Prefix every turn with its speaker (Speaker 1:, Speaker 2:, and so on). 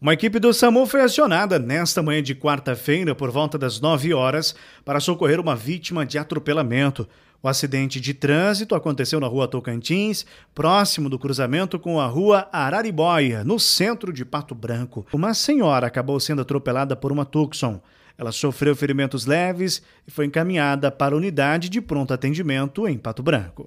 Speaker 1: Uma equipe do SAMU foi acionada nesta manhã de quarta-feira, por volta das 9 horas, para socorrer uma vítima de atropelamento. O acidente de trânsito aconteceu na rua Tocantins, próximo do cruzamento com a rua Araribóia, no centro de Pato Branco. Uma senhora acabou sendo atropelada por uma Tucson. Ela sofreu ferimentos leves e foi encaminhada para a unidade de pronto atendimento em Pato Branco.